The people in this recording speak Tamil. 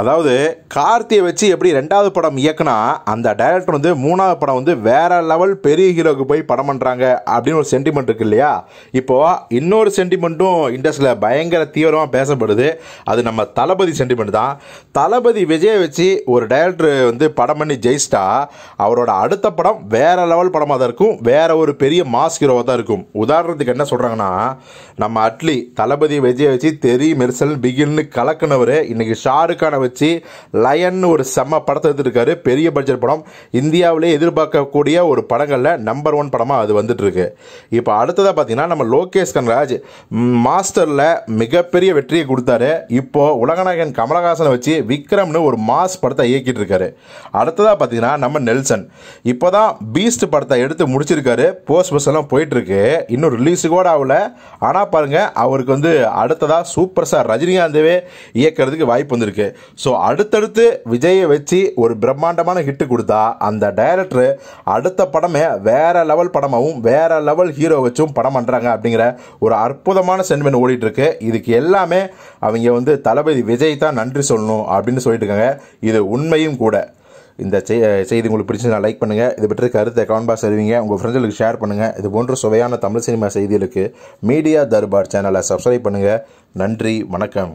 அதாவது கார்த்தியை வச்சு எப்படி ரெண்டாவது படம் இயக்குனா அந்த டைரக்டர் வந்து மூணாவது படம் வந்து வேற லெவல் பெரிய ஹீரோக்கு போய் படம் பண்ணுறாங்க அப்படின்னு ஒரு சென்டிமெண்ட் இருக்கு இல்லையா இப்போது இன்னொரு சென்டிமெண்ட்டும் இண்டஸ்ட்ரியில் பயங்கர தீவிரமாக பேசப்படுது அது நம்ம தளபதி சென்டிமெண்ட் தான் தளபதி விஜயை வச்சு ஒரு டைரக்டர் வந்து படம் பண்ணி ஜெயிச்சிட்டா அவரோட அடுத்த படம் வேற லெவல் படமாக தான் இருக்கும் வேற ஒரு பெரிய மாஸ் ஹீரோவாக தான் இருக்கும் உதாரணத்துக்கு என்ன சொல்கிறாங்கன்னா நம்ம அட்லி தளபதி விஜயை வச்சு தெரி மெர்சல் பிகில்னு கலக்குனவர் இன்றைக்கி ஷாருக்கான வச்சு லயன் ஒரு செம்ம படத்தை எடுத்துருக்காரு பெரிய பட்ஜெட் படம் இந்தியாவிலே எதிர்பார்க்கக்கூடிய ஒரு படங்களில் நம்பர் ஒன் படமாக அது வந்துட்டு இருக்கு இப்போ அடுத்ததாக பார்த்தீங்கன்னா நம்ம லோகேஷ் கன்ராஜ் மாஸ்டரில் மிகப்பெரிய வெற்றியை கொடுத்தாரு இப்போ உலகநாயகன் கமலஹாசனை வச்சு விக்ரம்னு ஒரு மாஸ் படத்தை இயக்கிட்டு இருக்காரு அடுத்ததாக பார்த்தீங்கன்னா நம்ம நெல்சன் இப்போ தான் பீஸ்ட் படத்தை எடுத்து முடிச்சிருக்காரு போஸ்ட் பஸ் எல்லாம் போயிட்டு இருக்கு இன்னும் ரிலீஸு கூட ஆகல ஆனால் பாருங்க அவருக்கு வந்து அடுத்ததாக சூப்பர் ஸ்டார் ரஜினிகாந்தவே இயக்கிறதுக்கு வாய்ப்பு வந்திருக்கு ஸோ அடுத்தடுத்து விஜயை வச்சு ஒரு பிரம்மாண்டமான ஹிட்டு கொடுத்தா அந்த டைரக்டர் அடுத்த படமே வேற லெவல் படமாகவும் வேற லெவல் ஹீரோ வச்சும் படம் பண்ணுறாங்க அப்படிங்கிற ஒரு அற்புதமான சென்மெண்ட் ஓடிட்டுருக்கு இதுக்கு எல்லாமே அவங்க வந்து தளபதி விஜய் தான் நன்றி சொல்லணும் அப்படின்னு சொல்லிட்டு இருக்காங்க இது உண்மையும் கூட இந்த செய்தி உங்களுக்கு பிடிச்சதுனா லைக் பண்ணுங்கள் இது பற்றி கருத்தை கமெண்ட் பாக்ஸ் அறிவிங்க உங்கள் ஃப்ரெண்ட்ஸுக்கு ஷேர் பண்ணுங்கள் இது போன்ற சுவையான தமிழ் சினிமா செய்திகளுக்கு மீடியா தர்பார் சேனலை சப்ஸ்கிரைப் பண்ணுங்கள் நன்றி வணக்கம்